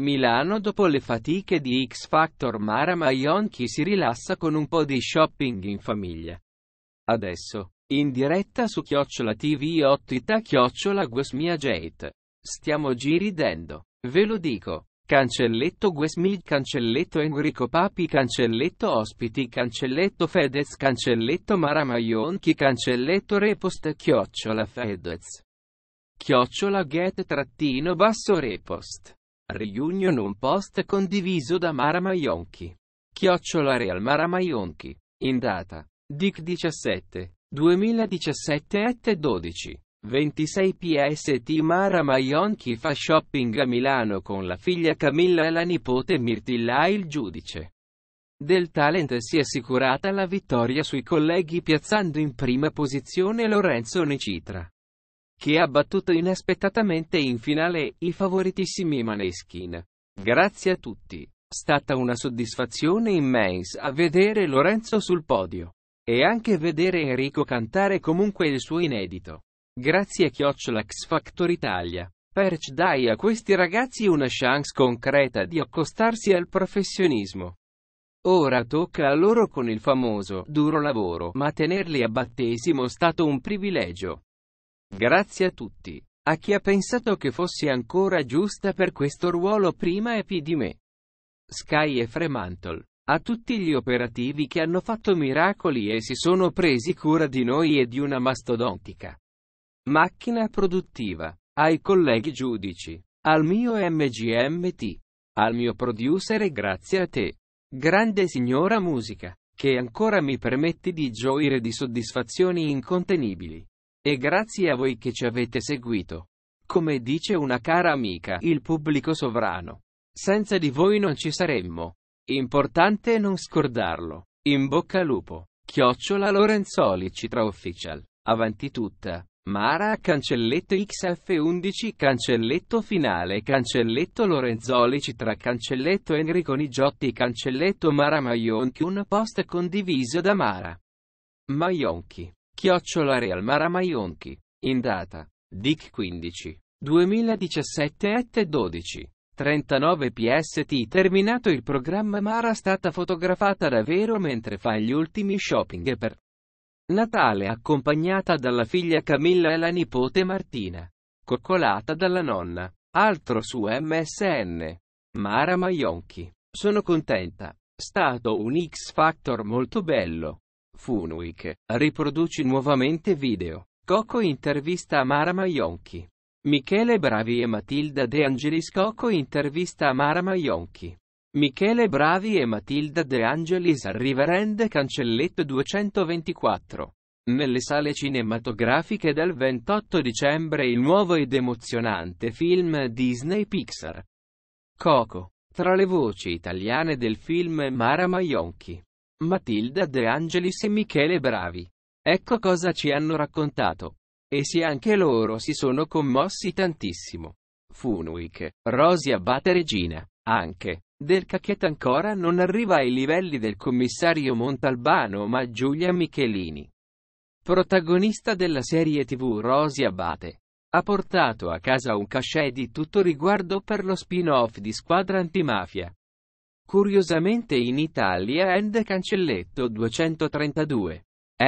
Milano dopo le fatiche di X Factor Mara Maionchi si rilassa con un po' di shopping in famiglia. Adesso, in diretta su Chiocciola TV 8 Ita Chiocciola Guesmia Jate. Stiamo giridendo. Ve lo dico. Cancelletto Guesmil, cancelletto Enrico Papi, cancelletto Ospiti, cancelletto Fedez, cancelletto Mara Maionchi, cancelletto Repost Chiocciola Fedez. Chiocciola Get trattino basso Repost. Reunion un post condiviso da Mara Maionchi. Chiocciola Real Mara Maionchi. In data. Dic 17. 2017 et 12. 26 PST Mara Maionchi fa shopping a Milano con la figlia Camilla e la nipote Mirtilla il giudice. Del talent si è assicurata la vittoria sui colleghi piazzando in prima posizione Lorenzo Nicitra che ha battuto inaspettatamente in finale i favoritissimi Maneskin. Grazie a tutti. Stata una soddisfazione immense a vedere Lorenzo sul podio. E anche vedere Enrico cantare comunque il suo inedito. Grazie a Chiocciola X Factor Italia. Perch dai a questi ragazzi una chance concreta di accostarsi al professionismo. Ora tocca a loro con il famoso duro lavoro, ma tenerli a battesimo è stato un privilegio. Grazie a tutti. A chi ha pensato che fossi ancora giusta per questo ruolo prima e più di me. Sky e Fremantle. A tutti gli operativi che hanno fatto miracoli e si sono presi cura di noi e di una mastodontica macchina produttiva. Ai colleghi giudici. Al mio MGMT. Al mio producer e grazie a te. Grande signora musica, che ancora mi permette di gioire di soddisfazioni incontenibili. E grazie a voi che ci avete seguito. Come dice una cara amica, il pubblico sovrano. Senza di voi non ci saremmo. Importante non scordarlo. In bocca al lupo. Chiocciola Lorenzoli Citra Official. Avanti tutta. Mara cancelletto XF11 cancelletto finale cancelletto Lorenzoli Citra cancelletto Enrico Nigiotti cancelletto Mara Maionchi un post condiviso da Mara Maionchi Chiocciola Real Maramaionchi. In data. DIC 15. 2017 et 12. 39 PST terminato il programma Mara è stata fotografata davvero mentre fa gli ultimi shopping per Natale accompagnata dalla figlia Camilla e la nipote Martina. Coccolata dalla nonna. Altro su MSN. Mara Maionchi. Sono contenta. Stato un X Factor molto bello. Funweek, riproduci nuovamente video. Coco intervista a Maionchi. Michele Bravi e Matilda De Angelis Coco intervista a Maionchi. Michele Bravi e Matilda De Angelis al Cancelletto 224. Nelle sale cinematografiche del 28 dicembre il nuovo ed emozionante film Disney Pixar. Coco. Tra le voci italiane del film Mara Maionchi. Matilda De Angelis e Michele Bravi. Ecco cosa ci hanno raccontato. E sì anche loro si sono commossi tantissimo. Funwick, Rosia Abate Regina, anche, del cacchetto ancora non arriva ai livelli del commissario Montalbano ma Giulia Michelini. Protagonista della serie tv Rosia Abate. Ha portato a casa un cachet di tutto riguardo per lo spin-off di Squadra Antimafia. Curiosamente in Italia end cancelletto 232.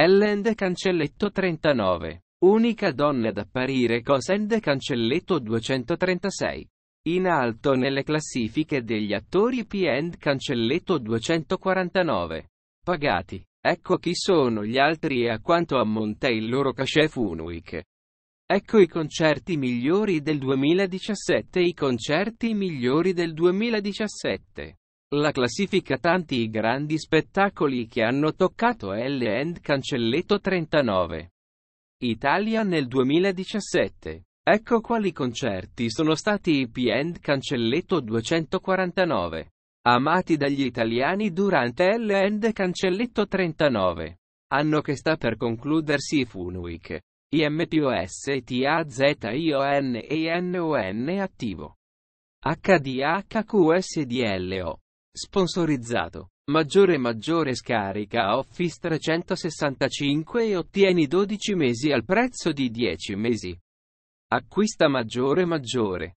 L end cancelletto 39. Unica donna ad apparire cos end cancelletto 236. In alto nelle classifiche degli attori P end cancelletto 249. Pagati. Ecco chi sono gli altri e a quanto ammonta il loro cachet Funweek. Ecco i concerti migliori del 2017 e i concerti migliori del 2017. La classifica tanti i grandi spettacoli che hanno toccato L End cancelletto 39. Italia nel 2017. Ecco quali concerti sono stati i P End cancelletto 249. Amati dagli italiani durante L End cancelletto 39. Anno che sta per concludersi Funwick. Funweek. IMPOSTAZIONENON attivo. HDHQSDLO Sponsorizzato. Maggiore maggiore scarica Office 365 e ottieni 12 mesi al prezzo di 10 mesi. Acquista maggiore maggiore.